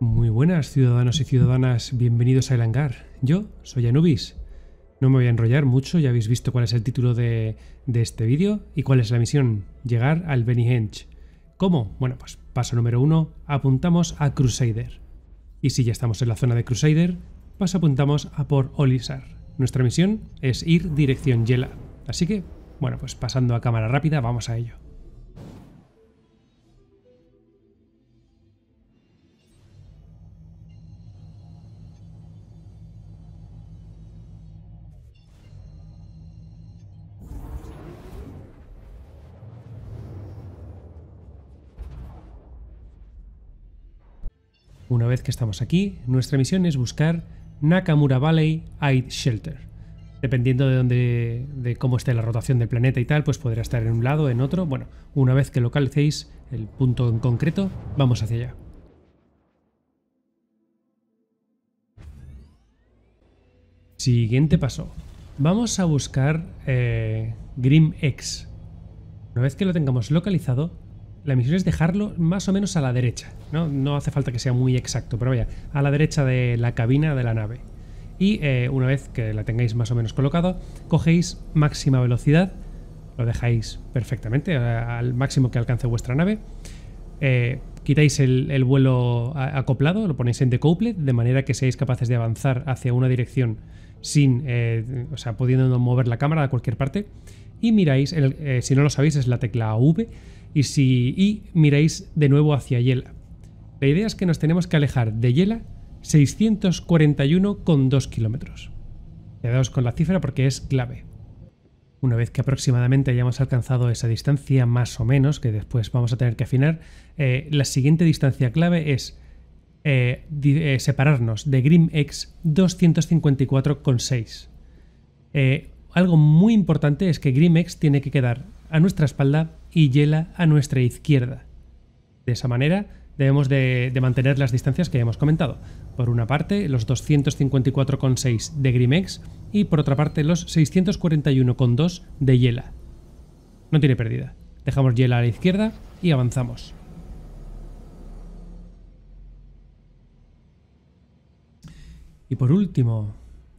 Muy buenas ciudadanos y ciudadanas, bienvenidos a El Hangar. Yo soy Anubis. No me voy a enrollar mucho, ya habéis visto cuál es el título de, este vídeo y cuál es la misión, llegar al Benny ¿Cómo? Bueno, pues paso número uno, apuntamos a Crusader. Y si ya estamos en la zona de Crusader, pues apuntamos a por Olisar. Nuestra misión es ir dirección Yela. Así que, bueno, pues pasando a cámara rápida, vamos a ello. Una vez que estamos aquí, nuestra misión es buscar Nakamura Valley Aid Shelter. Dependiendo de dónde, de cómo esté la rotación del planeta y tal, pues podrá estar en un lado, en otro. Bueno, una vez que localicéis el punto en concreto, vamos hacia allá. Siguiente paso. Vamos a buscar eh, Grim X. Una vez que lo tengamos localizado, la misión es dejarlo más o menos a la derecha, ¿no? No hace falta que sea muy exacto, pero vaya, a la derecha de la cabina de la nave. Y eh, una vez que la tengáis más o menos colocado, cogéis máxima velocidad, lo dejáis perfectamente, eh, al máximo que alcance vuestra nave. Eh, quitáis el, vuelo acoplado, lo ponéis en decouple, de manera que seáis capaces de avanzar hacia una dirección sin, o sea, pudiendo mover la cámara a cualquier parte. Y miráis, el, si no lo sabéis, es la tecla V y si miráis de nuevo hacia Yela. La idea es que nos tenemos que alejar de Yela 641,2 kilómetros. Quedaos con la cifra porque es clave. Una vez que aproximadamente hayamos alcanzado esa distancia, más o menos, que después vamos a tener que afinar, eh, la siguiente distancia clave es eh, eh, separarnos de X 254,6 algo muy importante es que Grimex tiene que quedar a nuestra espalda y Yela a nuestra izquierda. De esa manera debemos de, mantener las distancias que hemos comentado. Por una parte los 254,6 de Grimex y por otra parte los 641,2 de Yela. No tiene pérdida. Dejamos Yela a la izquierda y avanzamos. Y por último,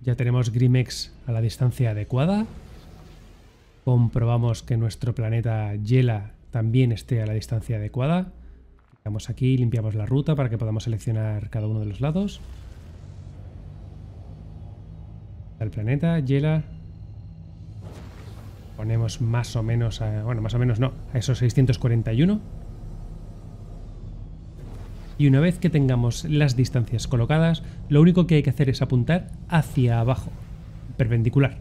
ya tenemos Grimex a la distancia adecuada. Comprobamos que nuestro planeta Yela también esté a la distancia adecuada. vamos aquí, limpiamos la ruta para que podamos seleccionar cada uno de los lados. El planeta, Yela. Ponemos más o menos a... Bueno, más o menos no, a esos 641 y una vez que tengamos las distancias colocadas, lo único que hay que hacer es apuntar hacia abajo, perpendicular.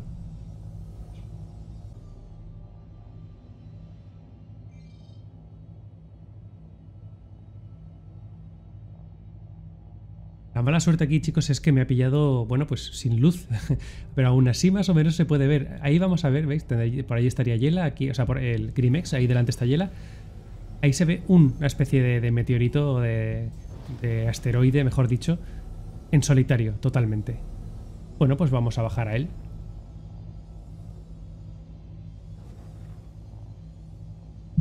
La mala suerte aquí, chicos, es que me ha pillado, bueno, pues sin luz, pero aún así más o menos se puede ver. Ahí vamos a ver, ¿veis? Por ahí estaría Yela, aquí, o sea, por el Grimex, ahí delante está Yela. Ahí se ve una especie de, meteorito o de, asteroide, mejor dicho, en solitario, totalmente. Bueno, pues vamos a bajar a él.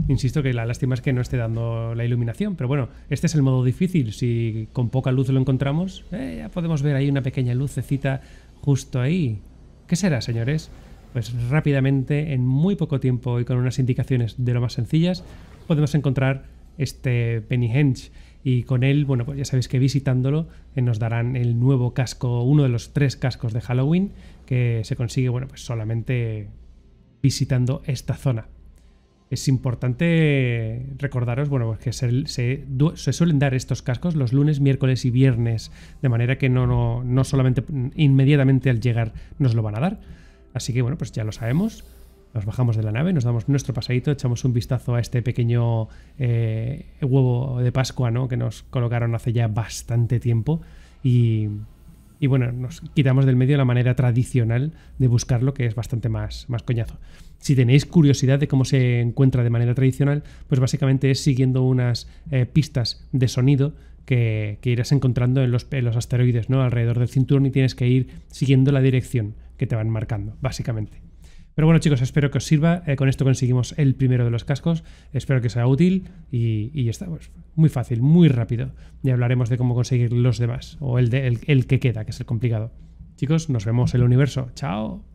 Insisto que la lástima es que no esté dando la iluminación, pero bueno, este es el modo difícil. Si con poca luz lo encontramos, eh, ya podemos ver ahí una pequeña lucecita justo ahí. ¿Qué será, señores? pues rápidamente, en muy poco tiempo y con unas indicaciones de lo más sencillas, podemos encontrar este Pennyhenge. Y con él, bueno, pues ya sabéis que visitándolo eh, nos darán el nuevo casco, uno de los tres cascos de Halloween, que se consigue, bueno, pues solamente visitando esta zona. Es importante recordaros, bueno, pues que se, suelen dar estos cascos los lunes, miércoles y viernes, de manera que no solamente mm, inmediatamente al llegar nos lo van a dar, Así que bueno, pues ya lo sabemos. Nos bajamos de la nave, nos damos nuestro pasadito, echamos un vistazo a este pequeño eh, huevo de Pascua ¿no? que nos colocaron hace ya bastante tiempo. Y, y bueno, nos quitamos del medio la manera tradicional de buscarlo, que es bastante más, más coñazo. Si tenéis curiosidad de cómo se encuentra de manera tradicional, pues básicamente es siguiendo unas eh, pistas de sonido que, irás encontrando en los, los, asteroides, ¿no? Alrededor del cinturón y tienes que ir siguiendo la dirección que te van marcando, básicamente. Pero bueno chicos, espero que os sirva. Eh, con esto conseguimos el primero de los cascos. Espero que sea útil y, estamos está pues, muy fácil, muy rápido. Y hablaremos de cómo conseguir los demás o el, el, el que queda, que es el complicado. Chicos, nos vemos en el universo. Chao.